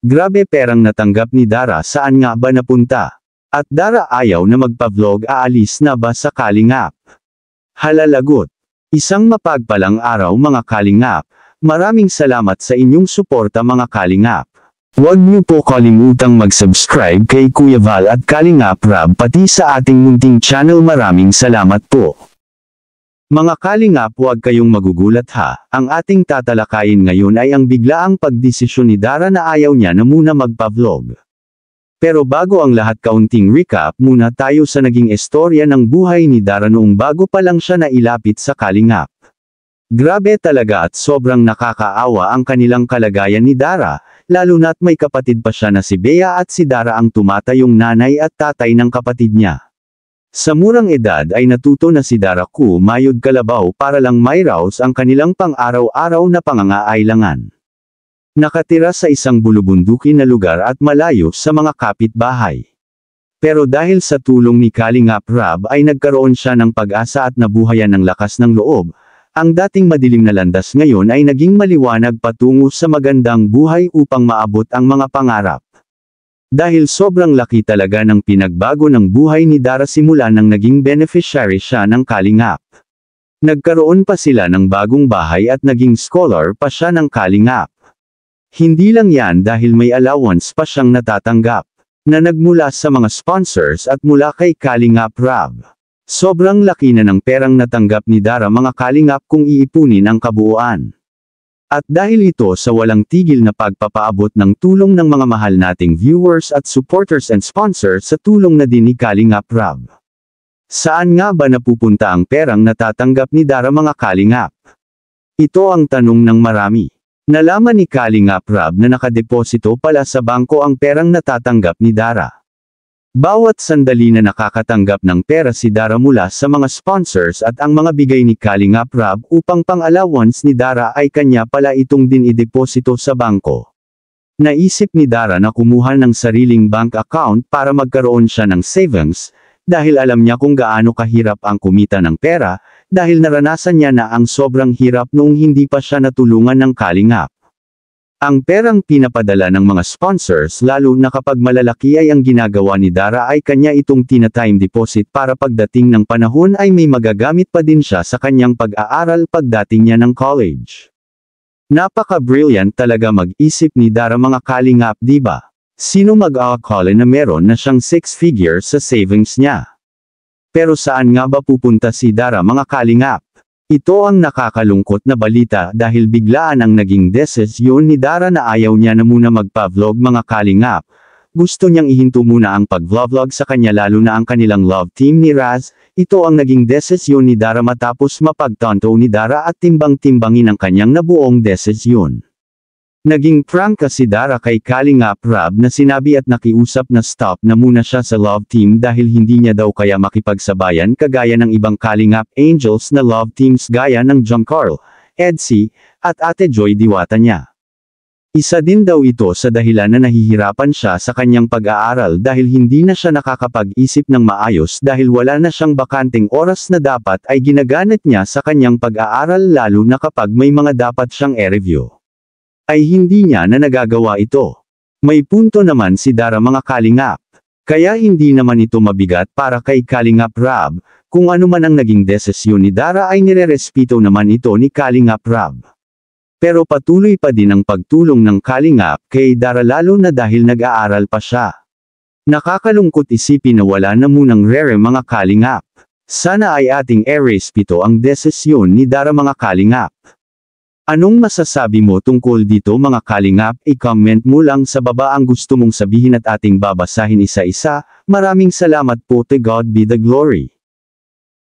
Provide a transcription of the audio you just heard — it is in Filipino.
Grabe perang natanggap ni Dara saan nga ba napunta? At Dara ayaw na magpa-vlog aalis na ba sa Kalingap? Halalagot. Isang mapagpalang araw mga Kalingap. Maraming salamat sa inyong suporta mga Kalingap. Huwag niyo po kalimutang mag-subscribe kay Kuya Val at Kalingap Rab pati sa ating munting channel maraming salamat po. Mga kalingap huwag kayong magugulat ha, ang ating tatalakayin ngayon ay ang biglaang pagdesisyon ni Dara na ayaw niya na muna magpa-vlog. Pero bago ang lahat kaunting recap muna tayo sa naging istorya ng buhay ni Dara noong bago pa lang siya nailapit sa kalingap. Grabe talaga at sobrang nakakaawa ang kanilang kalagayan ni Dara, lalo na't may kapatid pa siya na si Bea at si Dara ang tumatayong nanay at tatay ng kapatid niya. Sa murang edad ay natuto na si Daraku mayod kalabaw para lang mayraos ang kanilang pang-araw-araw na pangangailangan. Nakatira sa isang bulubundukin na lugar at malayo sa mga kapitbahay. Pero dahil sa tulong ni Kalingap Rab ay nagkaroon siya ng pag-asa at nabuhayan ng lakas ng loob, ang dating madilim na landas ngayon ay naging maliwanag patungo sa magandang buhay upang maabot ang mga pangarap. Dahil sobrang laki talaga ng pinagbago ng buhay ni Dara simula nang naging beneficiary siya ng Kalingap. Nagkaroon pa sila ng bagong bahay at naging scholar pa siya ng Kalingap. Hindi lang yan dahil may allowance pa siyang natatanggap, na nagmula sa mga sponsors at mula kay Kalingap Rab. Sobrang laki na ng perang natanggap ni Dara mga Kalingap kung iipunin ang kabuuan. At dahil ito sa walang tigil na pagpapaabot ng tulong ng mga mahal nating viewers at supporters and sponsors sa tulong na din ni Kalingap Rab. Saan nga ba napupunta ang perang natatanggap ni Dara mga Kalingap? Ito ang tanong ng marami. Nalaman ni Kalingap Rab na nakadeposito pala sa bangko ang perang natatanggap ni Dara. Bawat sandali na nakakatanggap ng pera si Dara mula sa mga sponsors at ang mga bigay ni Kalingap Rab upang pang-allowance ni Dara ay kanya pala itong dinideposito sa bangko. Naisip ni Dara na kumuha ng sariling bank account para magkaroon siya ng savings, dahil alam niya kung gaano kahirap ang kumita ng pera, dahil naranasan niya na ang sobrang hirap noong hindi pa siya natulungan ng Kalingap. Ang perang pinapadala ng mga sponsors lalo na kapag malalaki ay ang ginagawa ni Dara ay kanya itong tina-time deposit para pagdating ng panahon ay may magagamit pa din siya sa kanyang pag-aaral pagdating niya ng college. Napaka-brilliant talaga mag-isip ni Dara mga kalingap diba? Sino mag-aakala na meron na siyang six figures sa savings niya? Pero saan nga ba pupunta si Dara mga kalingap? Ito ang nakakalungkot na balita dahil biglaan ang naging desisyon ni Dara na ayaw niya na muna magpa-vlog mga kalingap. Gusto niyang ihinto muna ang pag-vlog sa kanya lalo na ang kanilang love team ni Raz. Ito ang naging desisyon ni Dara matapos mapagtanto ni Dara at timbang-timbangin ang kanyang nabuong desisyon. Naging prank kasi Dara kay Kalingap Rab na sinabi at nakiusap na stop na muna siya sa love team dahil hindi niya daw kaya makipagsabayan kagaya ng ibang Kalingap Angels na love teams gaya ng John Carl, Edsy, at Ate Joy Diwata niya. Isa din daw ito sa dahilan na nahihirapan siya sa kanyang pag-aaral dahil hindi na siya nakakapag-isip ng maayos dahil wala na siyang bakanting oras na dapat ay ginaganat niya sa kanyang pag-aaral lalo na kapag may mga dapat siyang e-review ay hindi niya na nagagawa ito. May punto naman si Dara mga kalingap. Kaya hindi naman ito mabigat para kay Kalingap Rab, kung ano man ang naging desisyon ni Dara ay nirerespeto naman ito ni Kalingap Rab. Pero patuloy pa din ang pagtulong ng Kalingap kay Dara lalo na dahil nag-aaral pa siya. Nakakalungkot isipin na wala na munang rere mga Kalingap. Sana ay ating erespeto ang desisyon ni Dara mga Kalingap. Anong masasabi mo tungkol dito mga kalingap? I-comment mo lang sa baba ang gusto mong sabihin at ating babasahin isa-isa. Maraming salamat po to God be the glory.